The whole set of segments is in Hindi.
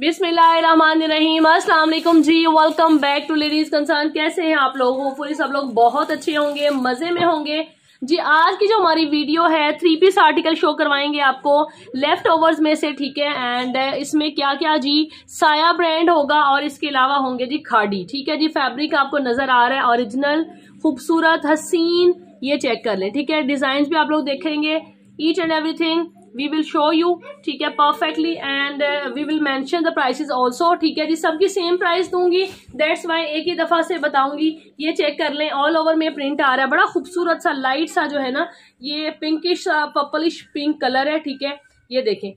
बिस्मिल्लाम वालेकुम जी welcome back to ladies concern कैसे हैं आप लोग होपफुली सब लोग बहुत अच्छे होंगे मज़े में होंगे जी आज की जो हमारी वीडियो है थ्री पीस आर्टिकल शो करवाएंगे आपको लेफ्ट ओवर्स में से ठीक है एंड uh, इसमें क्या क्या जी साया ब्रांड होगा और इसके अलावा होंगे जी खाड़ी ठीक है जी फैब्रिक आपको नज़र आ रहा है ओरिजिनल खूबसूरत हसीन ये चेक कर लें ठीक है डिज़ाइन भी आप लोग देखेंगे each and everything we will show you ठीक है perfectly and we will mention the price also ठीक है जी सबकी सेम प्राइस दूंगी दैट्स वाई एक ही दफ़ा से बताऊंगी ये चेक कर लें ऑल ओवर में प्रिंट आ रहा है बड़ा खूबसूरत सा लाइट सा जो है ना ये पिंकिश पर्पलिश पिंक कलर है ठीक है ये देखें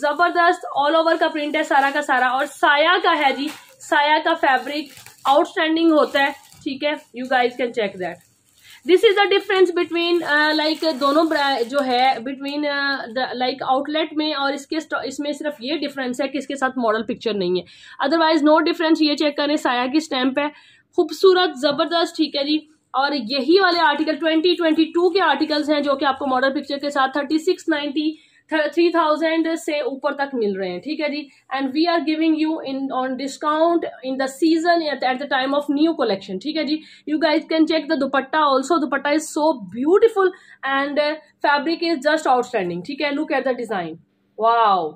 ज़बरदस्त ऑल ओवर का प्रिंट है सारा का सारा और साया का है जी साया का फैब्रिक आउटस्टैंडिंग होता है ठीक है you guys can check that this is the difference between like दोनों जो है बिटवीन लाइक आउटलेट में और इसके इसमें सिर्फ ये डिफरेंस है कि इसके साथ मॉडल पिक्चर नहीं है अदरवाइज नो डिफरेंस ये चेक करें साया की स्टैम्प है खूबसूरत ज़बरदस्त ठीक है जी और यही वाले आर्टिकल 2022 के आर्टिकल्स हैं जो कि आपको मॉडल पिक्चर के साथ नाइन्टी थ्री थाउजेंड से ऊपर तक मिल रहे हैं ठीक है जी and we are giving you in on discount in the season at the time of new collection ठीक है जी you guys can check the dupatta also dupatta is so beautiful and fabric is just outstanding ठीक है look at the design wow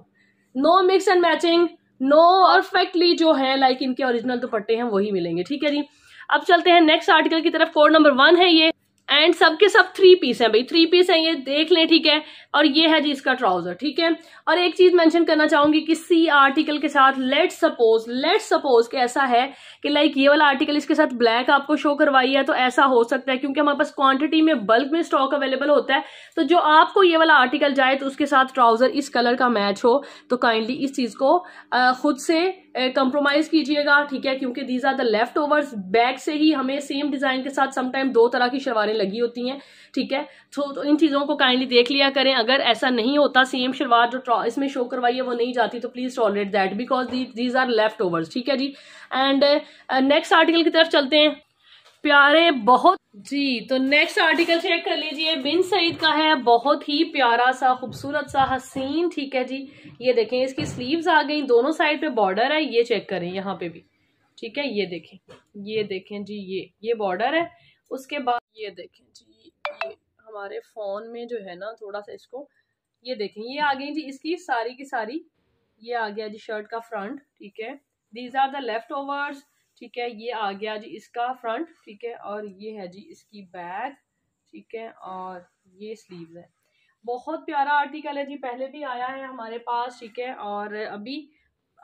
no mix and matching no perfectly जो है लाइक like इनके ओरिजिनल दुपट्टे हैं वही मिलेंगे ठीक है जी अब चलते हैं नेक्स्ट आर्टिकल की तरफ कोड नंबर वन है ये एंड सबके सब थ्री पीस हैं भाई थ्री पीस हैं ये देख लें ठीक है और ये है जी इसका ट्राउजर ठीक है और एक चीज मेंशन करना चाहूंगी कि सी आर्टिकल के साथ लेट सपोज लेट सपोज कि ऐसा है कि लाइक ये वाला आर्टिकल इसके साथ ब्लैक आपको शो करवाई है तो ऐसा हो सकता है क्योंकि हमारे पास क्वांटिटी में बल्क में स्टॉक अवेलेबल होता है तो जो आपको ये वाला आर्टिकल जाए तो उसके साथ ट्राउजर इस कलर का मैच हो तो काइंडली इस चीज को खुद से कंप्रोमाइज कीजिएगा ठीक है क्योंकि these are the leftovers back से ही हमें सेम डिजाइन के साथ समटाइम दो तरह की शलवारें लगी होती हैं ठीक है तो, तो इन चीज़ों को काइंडली देख लिया करें अगर ऐसा नहीं होता सेम शलवार जो इसमें शो करवाई है वो नहीं जाती तो please tolerate that because these are leftovers ठीक है जी एंड नेक्स्ट आर्टिकल की तरफ चलते हैं प्यारे बहुत जी तो नेक्स्ट आर्टिकल चेक कर लीजिए बिन सईद का है बहुत ही प्यारा सा खूबसूरत सा हसीन ठीक है जी ये देखें इसकी स्लीव्स आ गई दोनों साइड पे बॉर्डर है ये चेक करें यहाँ पे भी ठीक है ये देखें ये देखें जी ये ये बॉर्डर है उसके बाद ये देखें जी ये हमारे फ़ोन में जो है ना थोड़ा सा इसको ये देखें ये आ गई जी इसकी सारी की सारी ये आ गया जी शर्ट का फ्रंट ठीक है these are the leftovers ठीक है ये आ गया जी इसका फ्रंट ठीक है और ये है जी इसकी बैक ठीक है और ये स्लीव है बहुत प्यारा आर्टिकल है जी पहले भी आया है हमारे पास ठीक है और अभी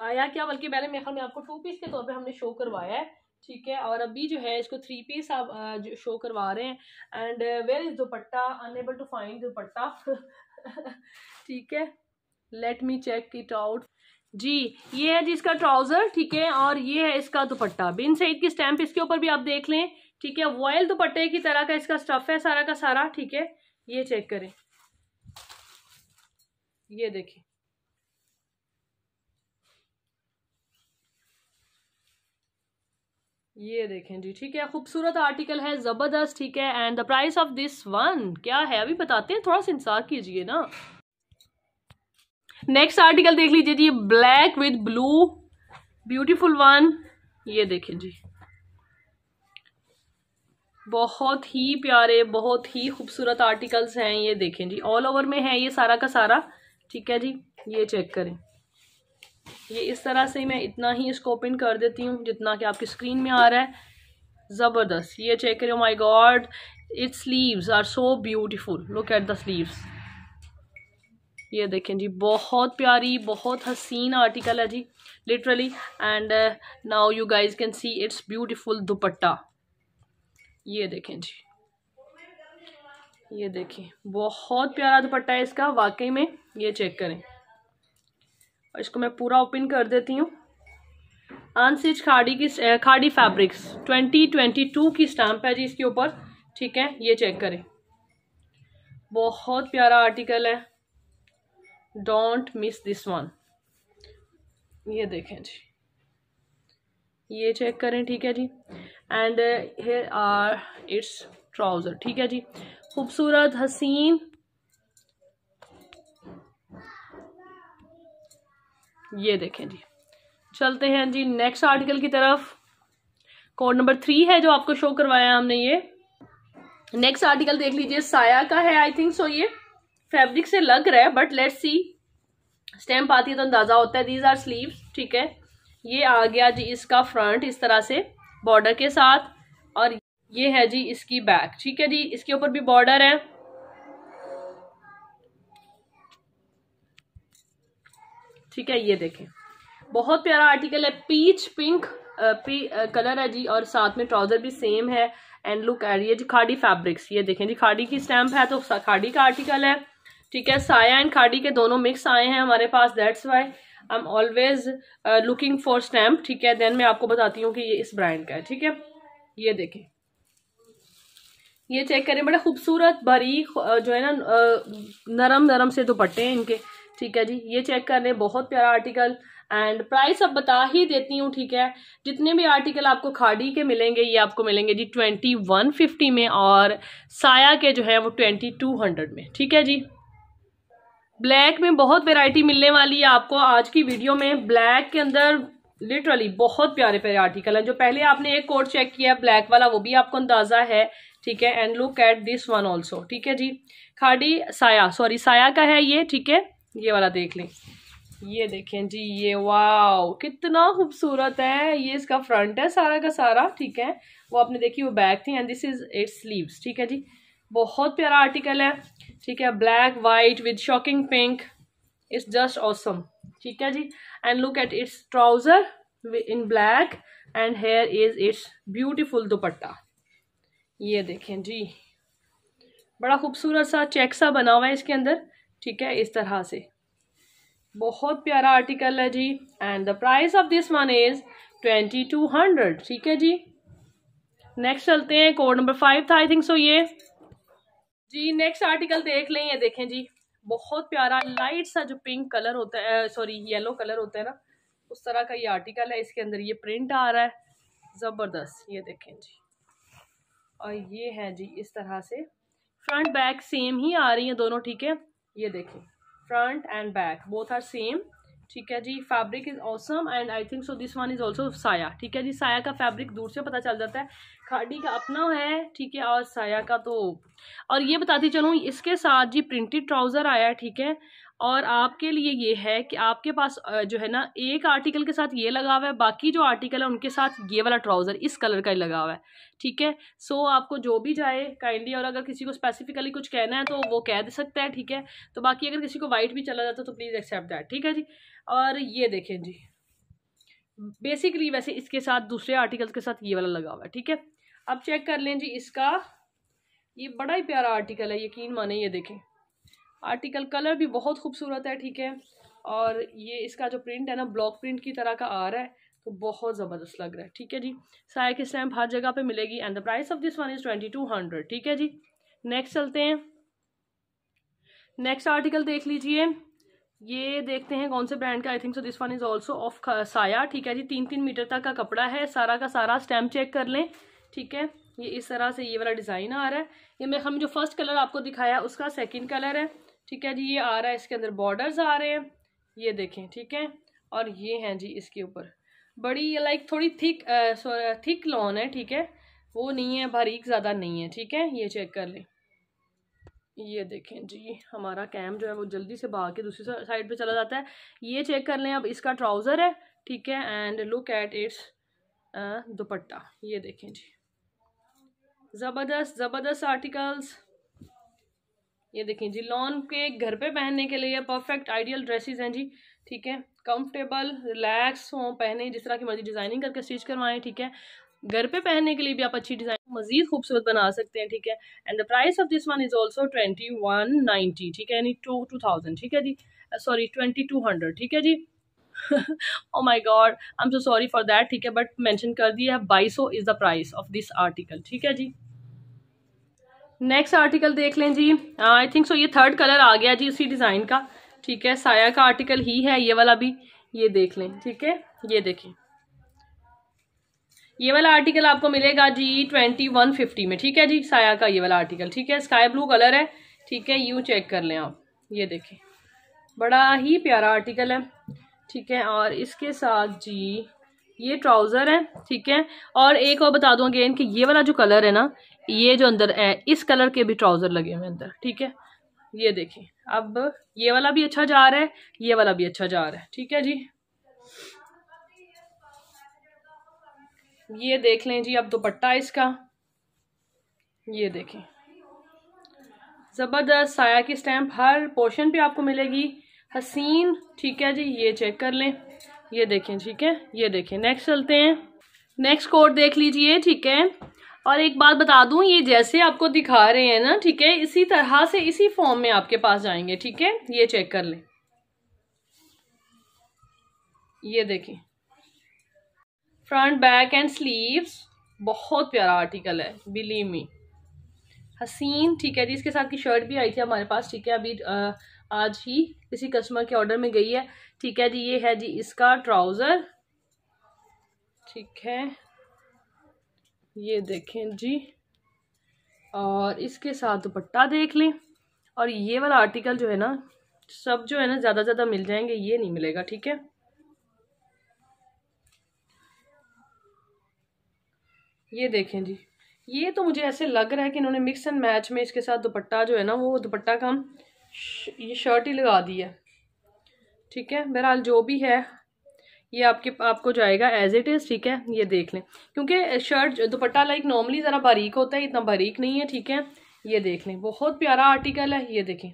आया क्या बल्कि पहले मेरे ख्याल में आपको टू पीस के तौर पे हमने शो करवाया है ठीक है और अभी जो है इसको थ्री पीस आप जो शो करवा रहे हैं and where is dupatta unable to find dupatta ठीक है let me check it out जी ये है जी इसका ट्राउजर ठीक है और ये है इसका दुपट्टा बिन सईद की स्टैम्प इसके ऊपर भी आप देख लें ठीक है वॉयल दुपट्टे की तरह का इसका स्टफ है सारा का सारा ठीक है ये चेक करें ये देखें ये देखें जी ठीक है खूबसूरत आर्टिकल है ज़बरदस्त ठीक है and the price of this one क्या है अभी बताते हैं थोड़ा सा इंसार कीजिए ना नेक्स्ट आर्टिकल देख लीजिए जी black with blue beautiful one ये देखें जी बहुत ही प्यारे बहुत ही खूबसूरत आर्टिकल्स हैं ये देखें जी ऑल ओवर में है ये सारा का सारा ठीक है जी ये चेक करें ये इस तरह से मैं इतना ही इसको ओपन कर देती हूँ जितना कि आपकी स्क्रीन में आ रहा है ज़बरदस्त ये चेक करें my god its sleeves are so beautiful look at the sleeves ये देखें जी बहुत प्यारी बहुत हसीन आर्टिकल है जी literally and now you guys can see its beautiful dupatta ये देखें जी ये देखें बहुत प्यारा दुपट्टा है इसका वाकई में ये चेक करें और इसको मैं पूरा ओपन कर देती हूँ अनसिच खाड़ी की खाड़ी फैब्रिक्स 2022 की स्टैम्प है जी इसके ऊपर ठीक है ये चेक करें बहुत प्यारा आर्टिकल है डोंट मिस दिस वन ये देखें जी ये चेक करें ठीक है जी and here are its trouser ठीक है जी खूबसूरत हसीन ये देखें जी चलते हैं जी नेक्स्ट आर्टिकल की तरफ कोड नंबर थ्री है जो आपको शो करवाया हमने ये नेक्स्ट आर्टिकल देख लीजिए साया का है आई थिंक सो ये फैब्रिक से लग रहा है बट लेट सी स्टैम्प आती है तो अंदाज़ा होता है दीज आर स्लीव्स ठीक है ये आ गया जी इसका फ्रंट इस तरह से बॉर्डर के साथ और ये है जी इसकी बैक ठीक है जी इसके ऊपर भी बॉर्डर है ठीक है ये देखें बहुत प्यारा आर्टिकल है पीच पिंक पी, कलर है जी और साथ में ट्राउजर भी सेम है एंड लुक एट ये जी खाड़ी फैब्रिक्स ये देखें जी खाड़ी की स्टैम्प है तो खाड़ी का आर्टिकल है ठीक है साया एंड खाड़ी के दोनों मिक्स आए हैं हमारे पास that's why I am always looking for stamp ठीक है देन मैं आपको बताती हूँ कि ये इस ब्रांड का है ठीक है ये देखें ये चेक करें बड़े खूबसूरत बारीक uh, जो है ना uh, नरम नरम से दुपट्टे हैं इनके ठीक है जी ये चेक कर लें बहुत प्यारा आर्टिकल एंड प्राइस अब बता ही देती हूँ ठीक है जितने भी आर्टिकल आपको खाड़ी के मिलेंगे ये आपको मिलेंगे जी ट्वेंटी वन फिफ्टी में और साया के जो है वो ट्वेंटी टू हंड्रेड में ठीक है जी ब्लैक में बहुत वेरायटी मिलने वाली है आपको आज की वीडियो में ब्लैक के अंदर लिटरली बहुत प्यारे प्यारे आर्टिकल हैं जो पहले आपने एक कोड चेक किया है ब्लैक वाला वो भी आपको अंदाज़ा है ठीक है and look at this one also ठीक है जी खाड़ी साया सॉरी साया का है ये ठीक है ये वाला देख लें ये देखें जी ये वाओ कितना खूबसूरत है ये इसका फ्रंट है सारा का सारा ठीक है वो आपने देखी वो बैक थी and this is its sleeve ठीक है जी बहुत प्यारा आर्टिकल है ठीक है black white with shocking pink it's just awesome ठीक है जी and look at its trouser in black and here is its beautiful dupatta ये देखें जी बड़ा खूबसूरत सा चेक सा बना हुआ है इसके अंदर ठीक है इस तरह से बहुत प्यारा आर्टिकल है जी and the price of this one is twenty two hundred ठीक है जी नेक्स्ट चलते हैं कोड नंबर फाइव था आई थिंक सो ये जी नेक्स्ट आर्टिकल देख लें ये देखें जी बहुत प्यारा लाइट सा जो पिंक कलर होता है सॉरी येलो कलर होता है ना उस तरह का ये आर्टिकल है इसके अंदर ये प्रिंट आ रहा है ज़बरदस्त ये देखें जी और ये है जी इस तरह से फ्रंट बैक सेम ही आ रही है दोनों ठीक है ये देखें front and back both are same ठीक है जी fabric is awesome and I think so this one is also Saya ठीक है जी साया का फैब्रिक दूर से पता चल जाता है खाड़ी का अपना है ठीक है और साया का तो और ये बताती चलूँ इसके साथ जी प्रिंटेड ट्राउज़र आया है ठीक है और आपके लिए ये है कि आपके पास जो है ना एक आर्टिकल के साथ ये लगा हुआ है बाकी जो आर्टिकल है उनके साथ ये वाला ट्राउज़र इस कलर का ही लगा हुआ है ठीक है सो आपको जो भी जाए काइंडली और अगर किसी को स्पेसिफिकली कुछ कहना है तो वो कह दे सकता है ठीक है तो बाकी अगर किसी को वाइट भी चला जाता तो प्लीज़ एक्सेप्ट दैट ठीक है जी और ये देखें जी बेसिकली वैसे इसके साथ दूसरे आर्टिकल्स के साथ ये वाला लगा हुआ है ठीक है अब चेक कर लें जी इसका ये बड़ा ही प्यारा आर्टिकल है यकीन माने ये देखें आर्टिकल कलर भी बहुत खूबसूरत है ठीक है और ये इसका जो प्रिंट है ना ब्लॉक प्रिंट की तरह का आ रहा है तो बहुत ज़बरदस्त लग रहा है ठीक है जी साया की स्टैम्प हर जगह पे मिलेगी and the price of this one is twenty two hundred ठीक है जी नेक्स्ट चलते हैं नेक्स्ट आर्टिकल देख लीजिए ये देखते हैं कौन से ब्रांड का I think so this one is also of Saya ठीक है जी तीन तीन मीटर तक का कपड़ा है सारा का सारा स्टैम्प चेक कर लें ठीक है ये इस तरह से ये वाला डिज़ाइन आ रहा है ये मैं हम जो फर्स्ट कलर आपको दिखाया उसका सेकेंड कलर है ठीक है जी ये आ रहा है इसके अंदर बॉर्डर्स आ रहे हैं ये देखें ठीक है और ये हैं जी इसके ऊपर बड़ी लाइक थोड़ी थिक थिक लॉन है ठीक है वो नहीं है बारीक ज़्यादा नहीं है ठीक है ये चेक कर लें ये देखें जी हमारा कैम जो है वो जल्दी से भाग के दूसरी साइड पे चला जाता है ये चेक कर लें अब इसका ट्राउज़र है ठीक है and look at its dupatta ये देखें जी ज़बरदस्त ज़बरदस्त आर्टिकल्स ये देखें जी लॉन के घर पे पहनने के लिए परफेक्ट आइडियल ड्रेसेस हैं जी ठीक है कंफर्टेबल रिलैक्स हो पहने जिस तरह की मर्जी डिज़ाइनिंग करके स्टिच करवाएं ठीक है घर पे पहनने के लिए भी आप अच्छी डिज़ाइन मजीद खूबसूरत बना सकते हैं ठीक है and the price of this one is also twenty one ninety ठीक है यानी टू टू थाउजेंड ठीक है जी सॉरी ट्वेंटी टू हंड्रेड ठीक है जी oh my god I am so sorry for that ठीक है बट मैंशन कर दिया है बाईसो is the price of this article ठीक है जी नेक्स्ट आर्टिकल देख लें जी आई थिंक सो ये थर्ड कलर आ गया जी उसी डिज़ाइन का ठीक है साया का आर्टिकल ही है ये वाला भी ये देख लें ठीक है ये देखें ये वाला आर्टिकल आपको मिलेगा जी ट्वेंटी वन फिफ्टी में ठीक है जी साया का ये वाला आर्टिकल ठीक है स्काई ब्लू कलर है ठीक है यू चेक कर लें आप ये देखें बड़ा ही प्यारा आर्टिकल है ठीक है और इसके साथ जी ये ट्राउज़र है ठीक है और एक और बता दूँ अगेन कि ये वाला जो कलर है ना ये जो अंदर है इस कलर के भी ट्राउज़र लगे हुए अंदर ठीक है ये देखिए अब ये वाला भी अच्छा जा रहा है ये वाला भी अच्छा जा रहा है ठीक है जी ये देख लें जी अब दुपट्टा इसका ये देखें ज़बरदस्त साया की स्टैम्प हर पोर्शन पे आपको मिलेगी हसीन ठीक है जी ये चेक कर लें ये देखें ठीक है ये देखें नेक्स्ट चलते हैं नेक्स्ट कोड देख लीजिए ठीक है और एक बात बता दूं ये जैसे आपको दिखा रहे हैं ना ठीक है इसी तरह से इसी फॉर्म में आपके पास जाएंगे ठीक है ये चेक कर लें ये देखें फ्रंट बैक एंड स्लीव्स बहुत प्यारा आर्टिकल है बिलीव मी हसीन ठीक है जी इसके साथ की शर्ट भी आई थी हमारे पास ठीक है अभी आ, आज ही किसी कस्टमर के ऑर्डर में गई है ठीक है जी ये है जी इसका ट्राउज़र ठीक है ये देखें जी और इसके साथ दुपट्टा देख लें और ये वाला आर्टिकल जो है ना सब जो है ना ज़्यादा ज़्यादा मिल जाएंगे ये नहीं मिलेगा ठीक है ये देखें जी ये तो मुझे ऐसे लग रहा है कि इन्होंने मिक्स एंड मैच में इसके साथ दुपट्टा जो है ना वो दुपट्टा का हम ये शर्ट ही लगा दी है ठीक है बहरहाल जो भी है ये आपके आपको जाएगा एज इट इज़ ठीक है ये देख लें क्योंकि शर्ट दुपट्टा लाइक नॉर्मली ज़रा बारीक होता है इतना बारीक नहीं है ठीक है ये देख लें बहुत प्यारा आर्टिकल है ये देखें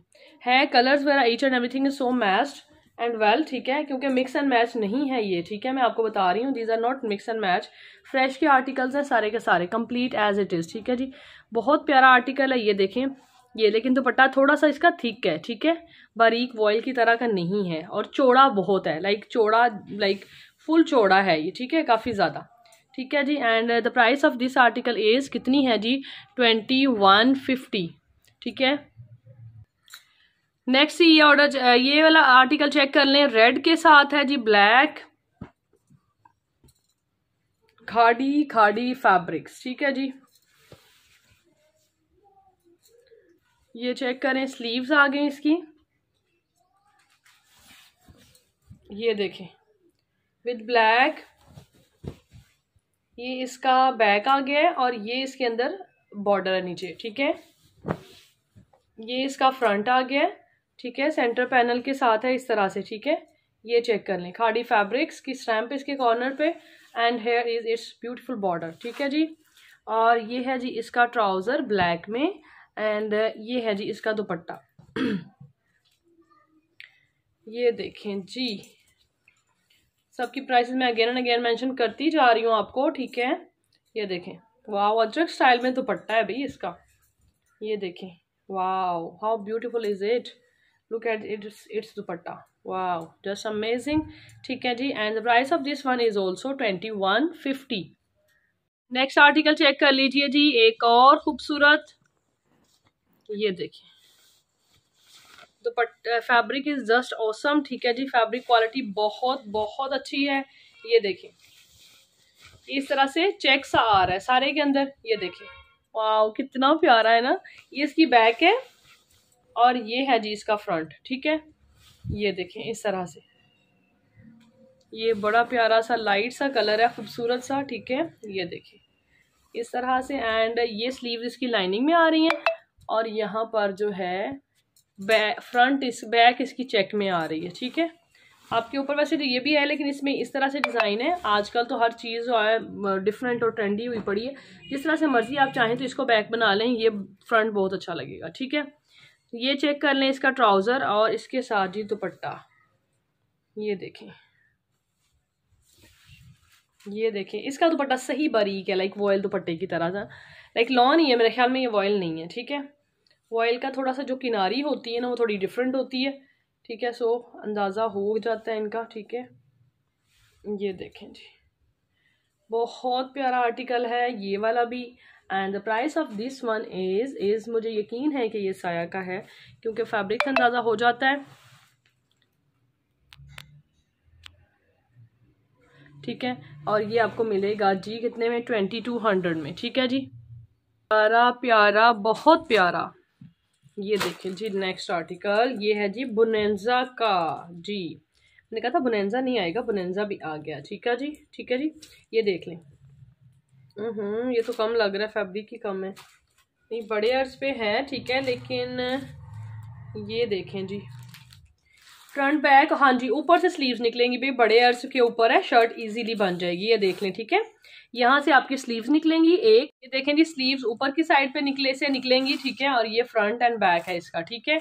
है कलर्स वगैरह each and everything is so messed and well ठीक है क्योंकि मिक्स एंड मैच नहीं है ये ठीक है मैं आपको बता रही हूँ these are not mix and match fresh के आर्टिकल्स हैं सारे के सारे कंप्लीट एज इट इज़ ठीक है जी बहुत प्यारा आर्टिकल है ये देखें ये लेकिन दुपट्टा थोड़ा सा इसका थिक है ठीक है बारीक वॉयल की तरह का नहीं है और चौड़ा बहुत है लाइक चौड़ा लाइक फुल चौड़ा है ये ठीक है काफ़ी ज़्यादा ठीक है जी and the price of this article is कितनी है जी ट्वेंटी वन फिफ्टी ठीक है नेक्स्ट ये ऑर्डर ये वाला आर्टिकल चेक कर लें रेड के साथ है जी ब्लैक खाड़ी खाड़ी फैब्रिक्स ठीक है जी ये चेक करें स्लीव्स आ गई इसकी ये देखें विद ब्लैक ये इसका बैक आ गया है और ये इसके अंदर बॉर्डर है नीचे ठीक है ये इसका फ्रंट आ गया है ठीक है सेंटर पैनल के साथ है इस तरह से ठीक है ये चेक कर लें खाड़ी फैब्रिक्स की स्टैम्प इसके कॉर्नर पे and here is its beautiful border ठीक है जी और ये है जी इसका ट्राउज़र ब्लैक में एंड uh, ये है जी इसका दुपट्टा ये देखें जी सबकी प्राइसेस मैं अगेन एंड अगेन मेंशन करती जा रही हूँ आपको ठीक है ये देखें वाह अजरक स्टाइल में दुपट्टा है भाई इसका ये देखें वाह how beautiful is it look at its its dupatta वाह जस्ट अमेजिंग ठीक है जी and the price of this one is also twenty one fifty next article check कर लीजिए जी एक और खूबसूरत ये देखिए dupatta fabric is just awesome ठीक है जी फैब्रिक क्वालिटी बहुत बहुत अच्छी है ये देखिए इस तरह से चेक सा आ रहा है सारे के अंदर ये देखिए वाह कितना प्यारा है ना ये इसकी बैक है और ये है जी इसका फ्रंट ठीक है ये देखें इस तरह से ये बड़ा प्यारा सा लाइट सा कलर है खूबसूरत सा ठीक है ये देखें इस तरह से एंड ये स्लीव्स इसकी लाइनिंग में आ रही हैं और यहाँ पर जो है बैक फ्रंट इस बैक इसकी चेक में आ रही है ठीक है आपके ऊपर वैसे तो ये भी है लेकिन इसमें इस तरह से डिज़ाइन है आजकल तो हर चीज़ जो है डिफरेंट और ट्रेंडी हुई पड़ी है जिस तरह से मर्जी आप चाहें तो इसको बैक बना लें ये फ्रंट बहुत अच्छा लगेगा ठीक है ये चेक कर लें इसका ट्राउज़र और इसके साथ जी दुपट्टा ये देखें ये देखें इसका दुपट्टा सही बारीक है लाइक वॉयल दुपट्टे की तरह सा लाइक लॉ नहीं है मेरे ख्याल में ये वॉयल नहीं है ठीक है फॉयल का थोड़ा सा जो किनारी होती है ना वो थोड़ी डिफरेंट होती है ठीक है सो अंदाज़ा हो जाता है इनका ठीक है ये देखें जी बहुत प्यारा आर्टिकल है ये वाला भी and the price of this one is is मुझे यकीन है कि ये साया का है क्योंकि फैब्रिक का अंदाज़ा हो जाता है ठीक है और ये आपको मिलेगा जी कितने में ट्वेंटी टू हंड्रेड में ठीक है जी प्यारा प्यारा बहुत प्यारा ये देखिए जी नेक्स्ट आर्टिकल ये है जी बुनेंजा का जी मैंने कहा था बुनेंजा नहीं आएगा बुनेंजा भी आ गया ठीक है जी ठीक है जी ये देख लें हम्म ये तो कम लग रहा है फैब्रिक ही कम है नहीं बड़े अर्ज पे है ठीक है लेकिन ये देखें जी फ्रंट बैक हाँ जी ऊपर से स्लीव्स निकलेंगी भाई बड़े अर्ज के ऊपर है शर्ट इजीली बन जाएगी ये देख लें ठीक है यहाँ से आपकी स्लीव्स निकलेंगी एक ये देखें जी स्लीव्स ऊपर की साइड पे निकले से निकलेंगी ठीक है और ये फ्रंट एंड बैक है इसका ठीक है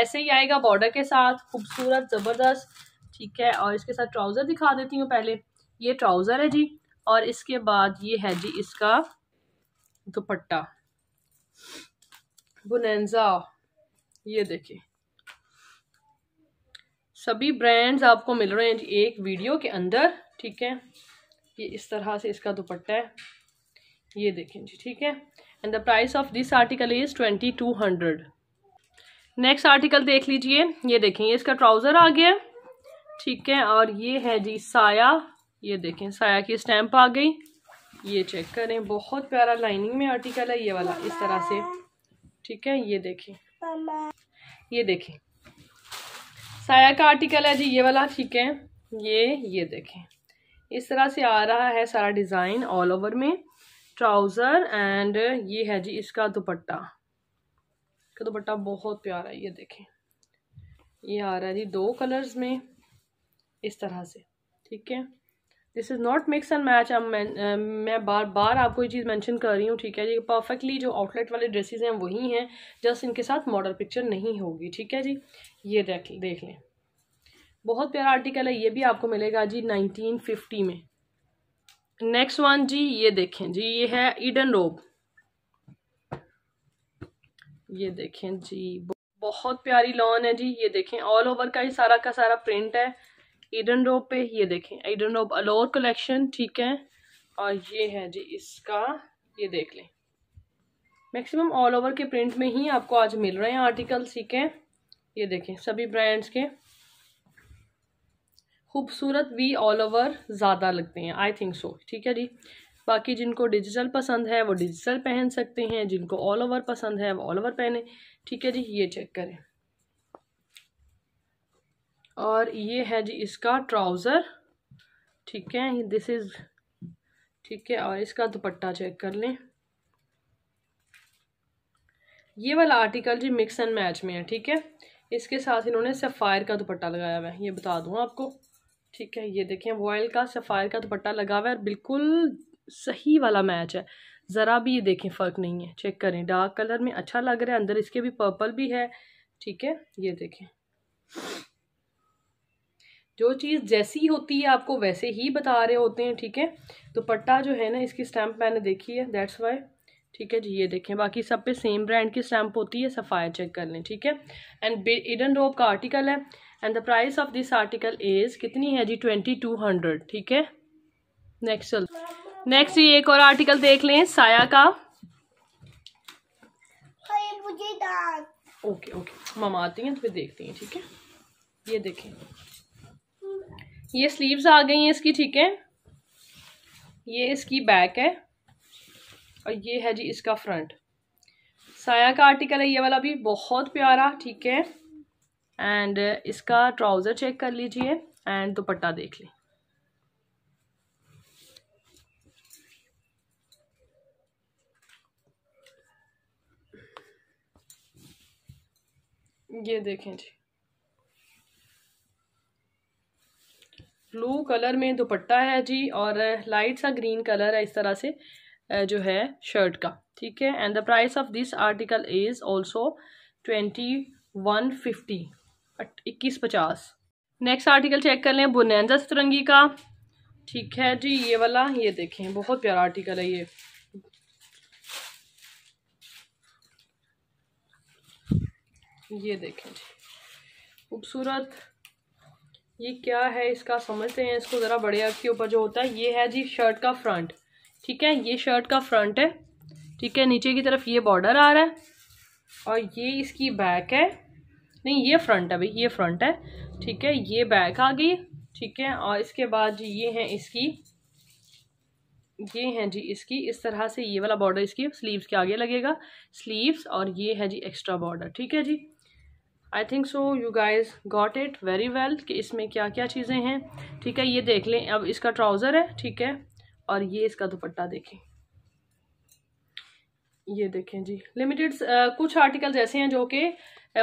ऐसे ही आएगा बॉर्डर के साथ खूबसूरत ज़बरदस्त ठीक है और इसके साथ ट्राउज़र दिखा देती हूँ पहले ये ट्राउज़र है जी और इसके बाद ये है जी इसका दुपट्टा बुनैजा ये देखिए सभी ब्रांड्स आपको मिल रहे हैं जी एक वीडियो के अंदर ठीक है ये इस तरह से इसका दुपट्टा है ये देखें जी ठीक है and the price of this article is twenty two hundred next article देख लीजिए ये देखें ये इसका ट्राउज़र आ गया ठीक है और ये है जी साया ये देखें साया की स्टैम्प आ गई ये चेक करें बहुत प्यारा लाइनिंग में आर्टिकल है ये वाला इस तरह से ठीक है ये देखें ये देखें साया का आर्टिकल है जी ये वाला ठीक है ये ये देखें इस तरह से आ रहा है सारा डिज़ाइन ऑल ओवर में ट्राउज़र एंड ये है जी इसका दुपट्टा का दुपट्टा बहुत प्यारा है ये देखें ये आ रहा है जी दो कलर्स में इस तरह से ठीक है this is not mix and match अब मैं मैं बार बार आपको ये चीज़ मेंशन कर रही हूँ ठीक है जी परफेक्टली जो आउटलेट वाले ड्रेसेस हैं वही हैं जस्ट इनके साथ मॉडल पिक्चर नहीं होगी ठीक है जी ये देख देख लें बहुत प्यारा आर्टिकल है ये भी आपको मिलेगा जी नाइनटीन फिफ्टी में नेक्स्ट वन जी ये देखें जी ये है ईडन रोब ये देखें जी बहुत प्यारी लॉन है जी ये देखें ऑल ओवर का ही सारा का सारा प्रिंट है ईडन रोब पे ये देखें ईडन रोब अलोर कलेक्शन ठीक है और ये है जी इसका ये देख लें मैक्सिमम ऑल ओवर के प्रिंट में ही आपको आज मिल रहे हैं आर्टिकल ठीक है ये देखें सभी ब्रांड्स के खूबसूरत वी ऑल ओवर ज़्यादा लगते हैं आई थिंक सो ठीक है जी बाकी जिनको डिजिटल पसंद है वो डिजिटल पहन सकते हैं जिनको ऑल ओवर पसंद है वो ऑल ओवर पहने ठीक है जी ये चेक करें और ये है जी इसका ट्राउज़र ठीक है दिस इज़ ठीक है और इसका दुपट्टा चेक कर लें ये वाला आर्टिकल जी मिक्स एंड मैच में है ठीक है इसके साथ इन्होंने सफ़ायर का दुपट्टा लगाया हुआ है ये बता दूँ आपको ठीक है ये देखें वॉयल का सफ़ायर का दुपट्टा लगा हुआ है और बिल्कुल सही वाला मैच है ज़रा भी ये देखें फ़र्क नहीं है चेक करें डार्क कलर में अच्छा लग रहा है अंदर इसके भी पर्पल भी है ठीक है ये देखें जो चीज़ जैसी होती है आपको वैसे ही बता रहे होते हैं ठीक है दुपट्टा जो है ना इसकी स्टैंप मैंने देखी है दैट्स वाई ठीक है जी ये देखें बाकी सब पे सेम ब्रांड की स्टैंप होती है सफ़ाया चेक कर लें ठीक है एंड इडन रोप का आर्टिकल है and the price of this article is कितनी है जी ट्वेंटी टू हंड्रेड ठीक है नेक्स्ट चल नेक्स्ट ये एक और आर्टिकल देख लें साया का ओके ओके ममा आती हैं तो फिर देखती हैं ठीक है ये देखें ये स्लीव्स आ गई हैं इसकी ठीक है ये इसकी बैक है और ये है जी इसका फ्रंट साया का आर्टिकल है ये वाला भी बहुत प्यारा ठीक है एंड uh, इसका ट्राउज़र चेक कर लीजिए एंड दुपट्टा देख लें ये देखें जी ब्लू कलर में दुपट्टा है जी और लाइट uh, सा ग्रीन कलर है इस तरह से uh, जो है शर्ट का ठीक है and the price of this article is also twenty one fifty इक्कीस पचास नेक्स्ट आर्टिकल चेक कर लें बुनैजा सतरंगी का ठीक है जी ये वाला ये देखें बहुत प्यारा आर्टिकल है ये ये देखें जी खूबसूरत ये क्या है इसका समझते हैं इसको ज़रा बड़े अक्ष के ऊपर जो होता है ये है जी शर्ट का फ्रंट ठीक है ये शर्ट का फ्रंट है ठीक है नीचे की तरफ ये बॉर्डर आ रहा है और ये इसकी बैक है नहीं ये फ्रंट है भाई ये फ्रंट है ठीक है ये बैक आ गई ठीक है और इसके बाद जी ये है इसकी ये हैं जी इसकी इस तरह से ये वाला बॉर्डर इसकी स्लीव्स के आगे लगेगा स्लीव्स और ये है जी एक्स्ट्रा बॉर्डर ठीक है जी I think so you guys got it very well कि इसमें क्या क्या चीज़ें हैं ठीक है ये देख लें अब इसका ट्राउज़र है ठीक है और ये इसका दुपट्टा देखें ये देखें जी लिमिटेड कुछ आर्टिकल्स ऐसे हैं जो कि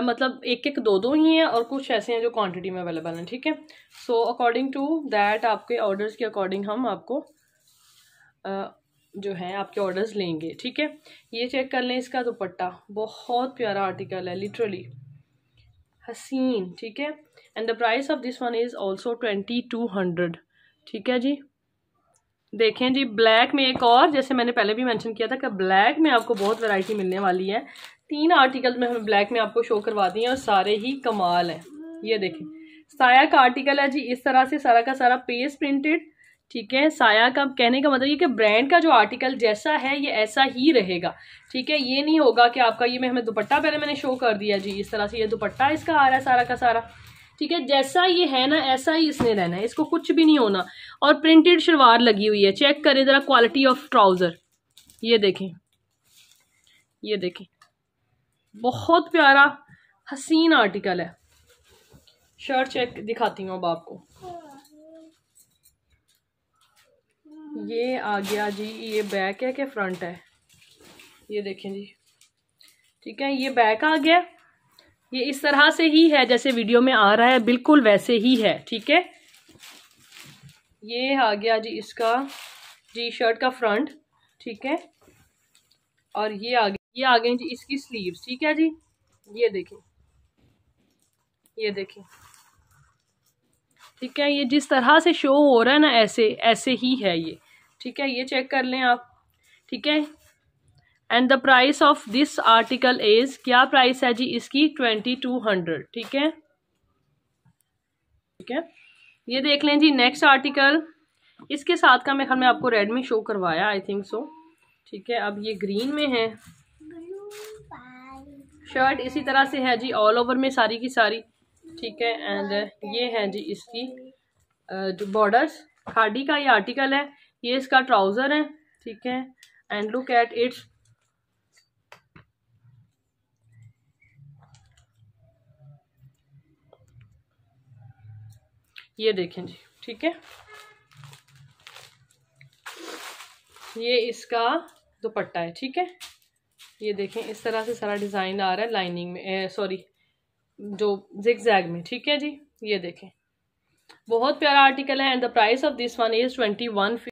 मतलब एक एक दो दो ही हैं और कुछ ऐसे हैं जो क्वांटिटी में अवेलेबल हैं ठीक है सो अकॉर्डिंग टू दैट आपके ऑर्डर्स के अकॉर्डिंग हम आपको आ, जो है आपके ऑर्डर्स लेंगे ठीक है ये चेक कर लें इसका दुपट्टा बहुत प्यारा आर्टिकल है लिटरली हसीन ठीक है and the price of this one is also twenty two hundred ठीक है जी देखें जी ब्लैक में एक और जैसे मैंने पहले भी मेंशन किया था कि ब्लैक में आपको बहुत वैरायटी मिलने वाली है तीन आर्टिकल में हमें ब्लैक में आपको शो करवा दी हैं और सारे ही कमाल हैं ये देखें साया का आर्टिकल है जी इस तरह से सारा का सारा पेज प्रिंटेड ठीक है साया का कहने का मतलब ये कि ब्रांड का जो आर्टिकल जैसा है ये ऐसा ही रहेगा ठीक है ये नहीं होगा कि आपका ये मैं हमें दुपट्टा पहले मैंने शो कर दिया जी इस तरह से ये दुपट्टा इसका आ रहा है सारा का सारा ठीक है जैसा ये है ना ऐसा ही इसने रहना है इसको कुछ भी नहीं होना और प्रिंटेड शलवार लगी हुई है चेक करें ज़रा क्वालिटी ऑफ ट्राउज़र ये देखें ये देखें बहुत प्यारा हसीन आर्टिकल है शर्ट चेक दिखाती हूँ अब आपको ये आ गया जी ये बैक है कि फ्रंट है ये देखें जी ठीक है ये बैक आ गया ये इस तरह से ही है जैसे वीडियो में आ रहा है बिल्कुल वैसे ही है ठीक है ये आ गया जी इसका जी शर्ट का फ्रंट ठीक है और ये आ गया ये आ गए जी इसकी स्लीव्स ठीक है जी ये देखें ये देखें ठीक है ये जिस तरह से शो हो रहा है ना ऐसे ऐसे ही है ये ठीक है ये चेक कर लें आप ठीक है and the price of this article is क्या प्राइस है जी इसकी ट्वेंटी टू हंड्रेड ठीक है ठीक है ये देख लें जी नेक्स्ट आर्टिकल इसके साथ का मैं खाल में आपको रेडमी शो करवाया आई थिंक सो ठीक है अब ये ग्रीन में है शर्ट इसी तरह से है जी ऑल ओवर में सारी की सारी ठीक है एंड ये है जी इसकी जो बॉर्डर्स खाडी का ये आर्टिकल है ये इसका ट्राउज़र है ठीक है एंड लुक एट इट्स ये देखें जी ठीक है ये इसका दुपट्टा है ठीक है ये देखें इस तरह से सारा डिज़ाइन आ रहा है लाइनिंग में सॉरी जो जिग जैग में ठीक है जी ये देखें बहुत प्यारा आर्टिकल है and the price of this one is twenty one